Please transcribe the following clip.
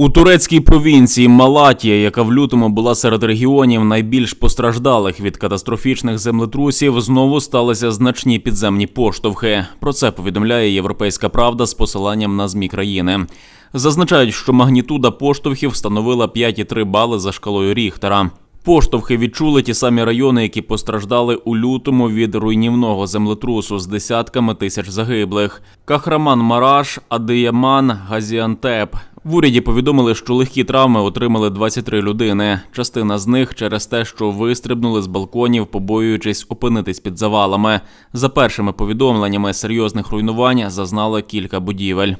У турецькій провінції Малатія, яка в лютому була серед регіонів найбільш постраждалих від катастрофічних землетрусів, знову сталися значні підземні поштовхи. Про це повідомляє Європейська Правда з посиланням на змі країни. Зазначають, що магнітуда поштовхів становила 5,3 бали за шкалою Ріхтера. Поштовхи відчули ті самі райони, які постраждали у лютому від руйнівного землетрусу з десятками тисяч загиблих. Кахраман Мараш, Адияман, Газіантеп. В уряді повідомили, що легкі травми отримали 23 людини. Частина з них через те, що вистрибнули з балконів, побоюючись опинитись під завалами. За першими повідомленнями серйозних руйнувань зазнало кілька будівель.